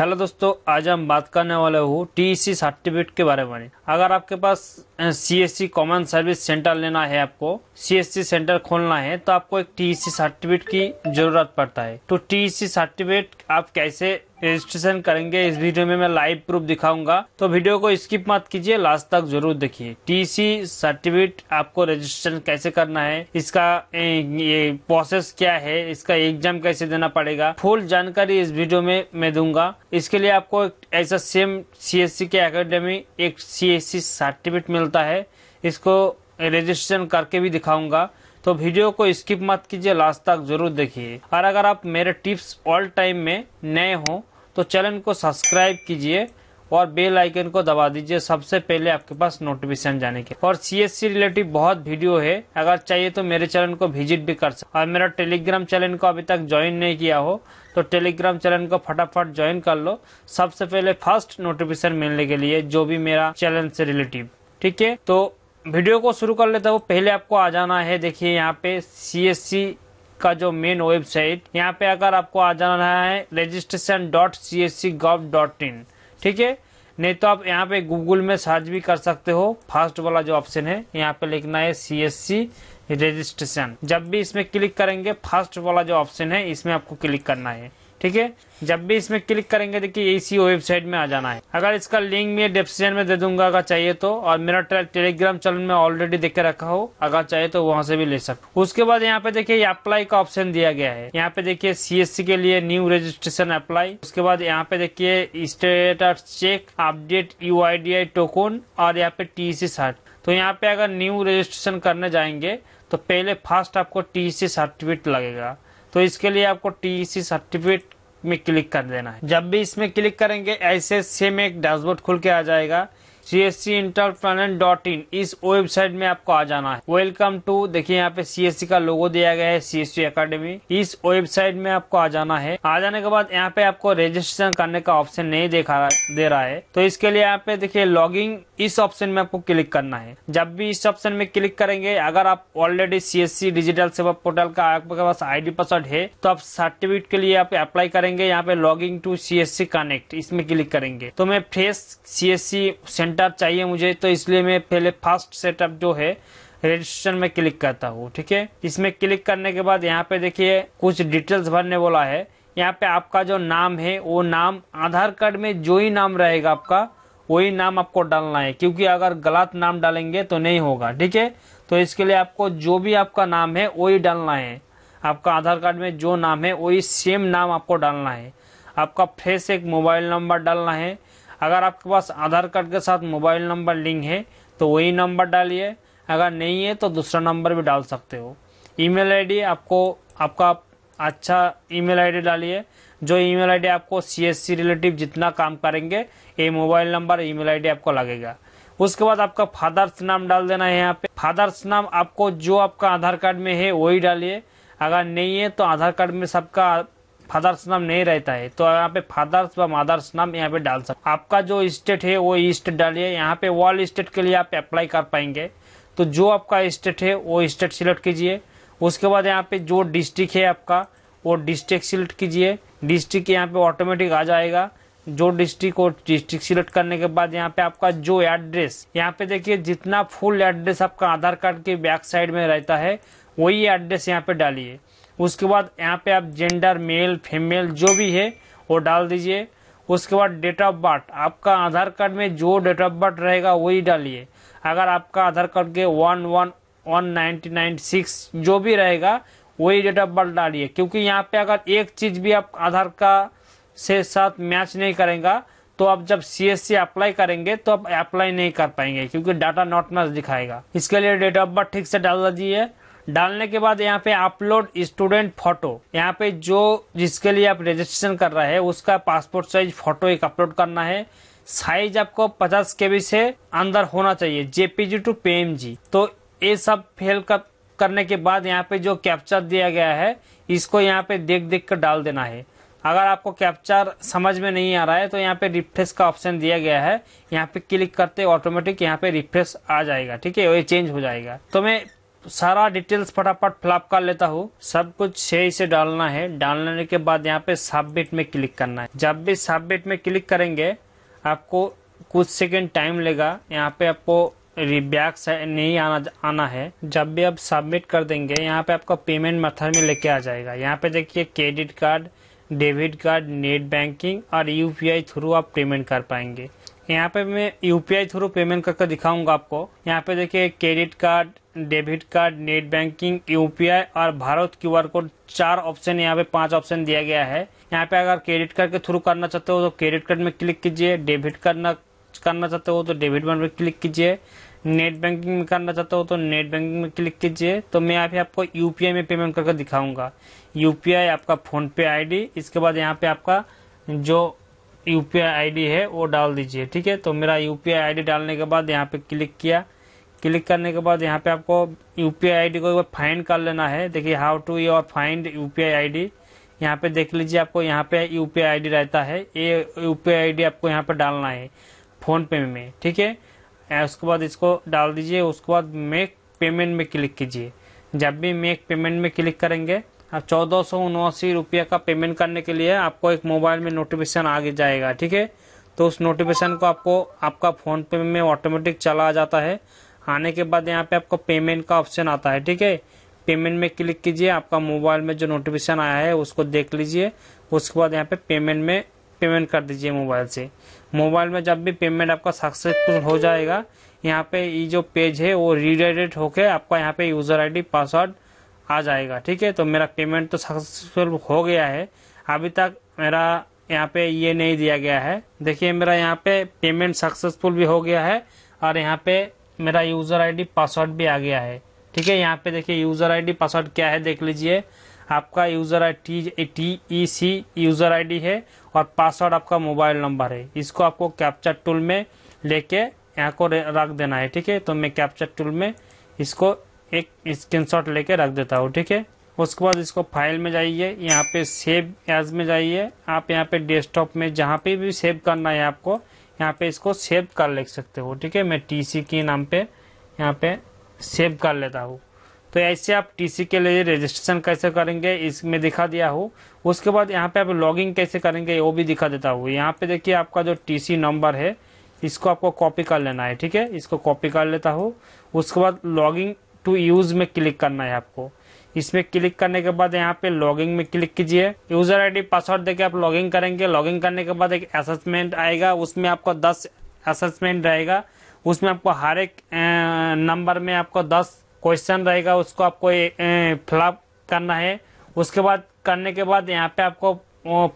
hello दोस्तों आज हम बात करने वाले हो सी सर्टिफिकेट के बारे में अगर आपके पास सीएससी कॉमन सर्विस सेंटर लेना है आपको सीएससी सेंटर e खोलना है तो आपको एक सी सर्टिफिकेट e की जरूरत पड़ता है तो सी सर्टिफिकेट e आप कैसे रजिस्ट्रेशन करेंगे इस वीडियो में मैं लाइव प्रूफ दिखाऊंगा तो वीडियो को स्किप मत कीजिए लास्ट तक जरूर देखिए टीसी सर्टिफिकेट आपको रजिस्ट्रेशन कैसे करना है इसका ये प्रोसेस क्या है इसका एग्जाम कैसे देना पड़ेगा फुल जानकारी इस वीडियो में मैं दूंगा इसके लिए आपको ऐसा सेम सी के अकेडमी एक सी सर्टिफिकेट मिलता है इसको रजिस्ट्रेशन करके भी दिखाऊंगा तो वीडियो को स्किप मत कीजिए लास्ट तक जरूर देखिए और अगर आप मेरे टिप्स ऑल टाइम में नए हो तो चैनल को सब्सक्राइब कीजिए और बेल आइकन को दबा दीजिए सबसे पहले आपके पास नोटिफिकेशन जाने के और सीएससी रिलेटिव बहुत वीडियो है अगर चाहिए तो मेरे चैनल को विजिट भी कर सकते और मेरा टेलीग्राम चैनल को अभी तक ज्वाइन नहीं किया हो तो टेलीग्राम चैनल को फटाफट ज्वाइन कर लो सबसे पहले फर्स्ट नोटिफिकेशन मिलने के लिए जो भी मेरा चैनल से रिलेटिव ठीक है तो वीडियो को शुरू कर लेता हूँ पहले आपको आ जाना है देखिए यहाँ पे सी का जो मेन वेबसाइट यहाँ पे अगर आपको आ जाना है registration dot C S C gov dot in ठीक है नहीं तो आप यहाँ पे गूगल में सर्च भी कर सकते हो फर्स्ट वाला जो ऑप्शन है यहाँ पे लिखना है सी एस सी रजिस्ट्रेशन जब भी इसमें क्लिक करेंगे फर्स्ट वाला जो ऑप्शन है इसमें आपको क्लिक करना है ठीक है जब भी इसमें क्लिक करेंगे देखिए इसी वेबसाइट में आ जाना है अगर इसका लिंक मैं डिस्क्रिप्शन में दे दूंगा अगर चाहिए तो और मेरा टेलीग्राम चैनल में ऑलरेडी देख के रखा हो अगर चाहिए तो वहां से भी ले सकते उसके बाद यहाँ पे देखिए अप्लाई का ऑप्शन दिया गया है यहाँ पे देखिए सी के लिए न्यू रजिस्ट्रेशन अप्लाई उसके बाद यहाँ पे देखिए status check update you token और यहाँ पे टीसी सर्ट तो यहाँ पे अगर न्यू रजिस्ट्रेशन करने जाएंगे तो पहले फर्स्ट आपको टीसी सर्टिफिकेट लगेगा तो इसके लिए आपको टीसी सर्टिफिकेट में क्लिक कर देना है जब भी इसमें क्लिक करेंगे ऐसे सेम एक डैशबोर्ड खुल के आ जाएगा C S C entrepreneur dot in इस वेबसाइट में आपको आ जाना है वेलकम टू देखिए यहाँ पे सी एस सी का लोगो दिया गया है सी एस सी अकेडमी इस वेबसाइट में आपको आ जाना है आ जाने के बाद यहाँ पे आपको रजिस्ट्रेशन करने का ऑप्शन नहीं देखा दे रहा है तो इसके लिए यहाँ पे देखिए लॉगिंग इस ऑप्शन में आपको क्लिक करना है जब भी इस ऑप्शन में क्लिक करेंगे अगर आप already C S C digital सेवा पोर्टल का आपके पास आईडी पासवर्ड है तो आप सर्टिफिकेट के लिए आप अप्लाई करेंगे यहाँ पे logging to C S C connect इसमें क्लिक करेंगे तो मैं fresh C S C centre setup चाहिए मुझे तो इसलिए मैं पहले फर्स्ट सेटअप जो है रजिस्टर में क्लिक करता हूँ ठीक है इसमें क्लिक करने के बाद यहाँ पे देखिए कुछ डिटेल्स भरने बोला है यहाँ पे आपका जो नाम है वो नाम आधार कार्ड में जो ही नाम रहेगा आपका वही नाम आपको डालना है क्योंकि अगर गलत नाम डालेंगे तो नहीं होगा ठीक है तो इसके लिए आपको जो भी आपका नाम है वही डालना है आपका आधार कार्ड में जो नाम है वही सेम नाम आपको डालना है आपका फ्रेश एक मोबाइल नंबर डालना है अगर आपके पास आधार कार्ड के साथ मोबाइल नंबर लिंक है तो वही नंबर डालिए अगर नहीं है तो दूसरा नंबर भी डाल सकते हो ईमेल आईडी आपको आपका अच्छा ईमेल आईडी डालिए जो ईमेल आईडी आपको सीएससी रिलेटिव जितना काम करेंगे ये मोबाइल नंबर ईमेल आईडी आपको लगेगा उसके बाद आपका फादर्स नाम डाल देना है यहाँ पे फादर्स नाम आपको जो आपका आधार कार्ड में है वही डालिए अगर नहीं है तो आधार कार्ड में सबका फादर्स नाम नहीं रहता है तो यहाँ पे फादर्स व मदर्स नाम यहाँ पे डाल सकते आपका जो स्टेट है वो स्टेट डालिए यहाँ पे वर्ल्ड स्टेट के लिए आप अप्लाई कर पाएंगे तो जो आपका स्टेट है वो स्टेट सिलेक्ट कीजिए उसके बाद यहाँ पे जो डिस्ट्रिक्ट है आपका वो डिस्ट्रिक्ट सिलेक्ट कीजिए डिस्ट्रिक्ट यहाँ पे ऑटोमेटिक आ जाएगा जो डिस्ट्रिक्ट और डिस्ट्रिक्ट सिलेक्ट करने के बाद यहाँ पे आपका जो एड्रेस यहाँ पे देखिए जितना फुल एड्रेस आपका आधार कार्ड के बैक साइड में रहता है वही एड्रेस यहाँ पे डालिए उसके बाद यहाँ पे आप जेंडर मेल फीमेल जो भी है वो डाल दीजिए उसके बाद डेट ऑफ बर्थ आपका आधार कार्ड में जो डेट ऑफ बर्थ रहेगा वही डालिए अगर आपका आधार कार्ड के one one one ninety nine six जो भी रहेगा वही डेट ऑफ बर्थ डालिए क्योंकि यहाँ पे अगर एक चीज़ भी आप आधार का से साथ मैच नहीं तो करेंगे तो आप जब सी एस सी अप्लाई करेंगे तो आप अप्लाई नहीं कर पाएंगे क्योंकि डाटा नॉट मैच दिखाएगा इसके लिए डेट ऑफ बर्थ ठीक से डाल दीजिए डालने के बाद यहाँ पे अपलोड स्टूडेंट फोटो यहाँ पे जो जिसके लिए आप रजिस्ट्रेशन कर रहे हैं उसका पासपोर्ट साइज फोटो एक अपलोड करना है साइज आपको 50 के से अंदर होना चाहिए जेपीजी टू पीएमजी तो ये सब फेल कर करने के बाद यहाँ पे जो कैप्चर दिया गया है इसको यहाँ पे देख देख कर डाल देना है अगर आपको कैप्चर समझ में नहीं आ रहा है तो यहाँ पे रिफ्रेश का ऑप्शन दिया गया है यहाँ पे क्लिक करते ऑटोमेटिक यहाँ पे रिफ्रेश आ जाएगा ठीक है ये चेंज हो जाएगा तो मैं सारा डिटेल्स फटाफट फ्लॉप कर लेता हूँ सब कुछ सही से डालना है डालने के बाद यहाँ पे सबमिट में क्लिक करना है जब भी सबमिट में क्लिक करेंगे आपको कुछ सेकेंड टाइम लेगा यहाँ पे आपको बैक नहीं आना आना है जब भी आप सबमिट कर देंगे यहाँ पे आपका पेमेंट मेथड में लेके आ जाएगा यहाँ पे देखिए credit card debit card net banking और यूपीआई थ्रू आप पेमेंट कर पाएंगे यहाँ पे मैं यूपीआई थ्रू पेमेंट करके दिखाऊंगा आपको यहाँ पे देखिए credit card debit card net banking UPI और भारत क्यूआर कोड चार ऑप्शन यहाँ पे पांच ऑप्शन दिया गया है यहाँ पे अगर क्रेडिट कार्ड के थ्रू करना चाहते हो तो क्रेडिट कार्ड में क्लिक कीजिए डेबिट कार्ड ना करना चाहते हो तो डेबिट कार्ड में क्लिक कीजिए नेट बैंकिंग में करना चाहते हो तो नेट बैंकिंग में क्लिक कीजिए तो मैं यहाँ पे आपको यूपीआई में पेमेंट करके दिखाऊंगा यूपीआई आपका फोन पे आईडी इसके बाद यहाँ पे आपका जो यूपीआई डी है वो डाल दीजिए ठीक है तो मेरा यूपीआई डी डालने के बाद यहाँ पे क्लिक किया क्लिक करने के बाद यहाँ पे आपको यू पी आई को फाइंड कर लेना है देखिए how to your find U P I यहाँ पे देख लीजिए आपको यहाँ पे यू पी आई रहता है ये यू पी आई आपको यहाँ पे डालना है फोन पे में ठीक है उसके बाद इसको डाल दीजिए उसके बाद मेक पेमेंट में क्लिक कीजिए जब भी मेक पेमेंट में क्लिक करेंगे अब चौदह सौ उनासी रुपये का पेमेंट करने के लिए आपको एक मोबाइल में नोटिफिकेशन आगे जाएगा ठीक है तो उस नोटिफिकेशन को आपको आपका फ़ोन पे में ऑटोमेटिक चला आ जाता है आने के बाद यहाँ पे आपको पेमेंट का ऑप्शन आता है ठीक है पेमेंट में क्लिक कीजिए आपका मोबाइल में जो नोटिफिकेशन आया है उसको देख लीजिए उसके बाद यहाँ पे पेमेंट में पेमेंट कर दीजिए मोबाइल से मोबाइल में जब भी पेमेंट आपका सक्सेसफुल हो जाएगा यहाँ पे ये जो पेज है वो रीडायरेक्ट होके आपका यहाँ पे यूज़र आई पासवर्ड आ जाएगा ठीक है तो मेरा पेमेंट तो सक्सेसफुल हो गया है अभी तक मेरा यहाँ पे ये नहीं दिया गया है देखिए मेरा यहाँ पे पेमेंट सक्सेसफुल भी हो गया है और यहाँ पे मेरा यूज़र आईडी पासवर्ड भी आ गया है ठीक है यहाँ पे देखिए यूज़र आईडी पासवर्ड क्या है देख लीजिए आपका user I T T E e C user ID है और पासवर्ड आपका मोबाइल नंबर है इसको आपको कैप्चर टूल में लेके यहाँ को रख देना है ठीक है तो मैं कैप्चर टूल में इसको एक शॉट लेके रख देता हूँ ठीक है उसके बाद इसको फाइल में जाइए यहाँ पे सेव एज में जाइए आप यहाँ पे डेस्कटॉप में जहाँ पे भी सेव करना है आपको यहाँ पे इसको सेव कर ले सकते हो ठीक है मैं टीसी के नाम पे यहाँ पे सेव कर लेता हूँ तो ऐसे आप टीसी के लिए रजिस्ट्रेशन कैसे करेंगे इसमें दिखा दिया हूँ उसके बाद यहाँ पे आप लॉगिंग कैसे करेंगे वो भी दिखा देता हूँ यहाँ पे देखिए आपका जो टी नंबर है इसको आपको कॉपी कर लेना है ठीक है इसको कॉपी कर लेता हूँ उसके बाद लॉगिंग टू यूज़ में क्लिक करना है आपको इसमें क्लिक करने के बाद यहाँ पे लॉगिंग में क्लिक कीजिए यूजर आईडी पासवर्ड देके आप लॉगिंग करेंगे लॉगिंग करने के बाद एक असेसमेंट आएगा उसमें आपको दस असेसमेंट रहेगा उसमें आपको हर एक नंबर में आपको दस क्वेश्चन रहेगा उसको आपको फिलअप करना है उसके बाद करने के बाद यहाँ पे आपको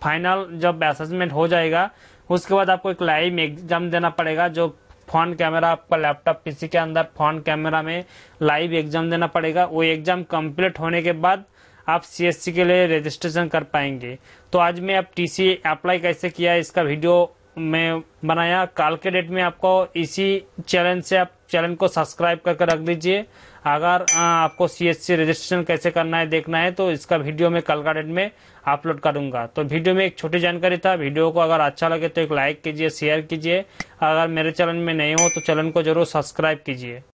फाइनल जब असेसमेंट हो जाएगा उसके बाद आपको एक लाइव एग्जाम देना पड़ेगा जो फ्रंट कैमरा आपका लैपटॉप पीसी के अंदर फ्रंट कैमरा में लाइव एग्जाम देना पड़ेगा वो एग्जाम कंप्लीट होने के बाद आप सीएससी के लिए रजिस्ट्रेशन कर पाएंगे तो आज मैं आप टीसी अप्लाई कैसे किया इसका वीडियो में बनाया काल के डेट में आपको इसी चैनल से आप चैनल को सब्सक्राइब करके रख दीजिए अगर आपको सी एस सी रजिस्ट्रेशन कैसे करना है देखना है तो इसका वीडियो मैं कल का डेट में अपलोड करूंगा तो वीडियो में एक छोटी जानकारी था वीडियो को अगर अच्छा लगे तो एक लाइक कीजिए शेयर कीजिए अगर मेरे चैनल में नए हो तो चैनल को जरूर सब्सक्राइब कीजिए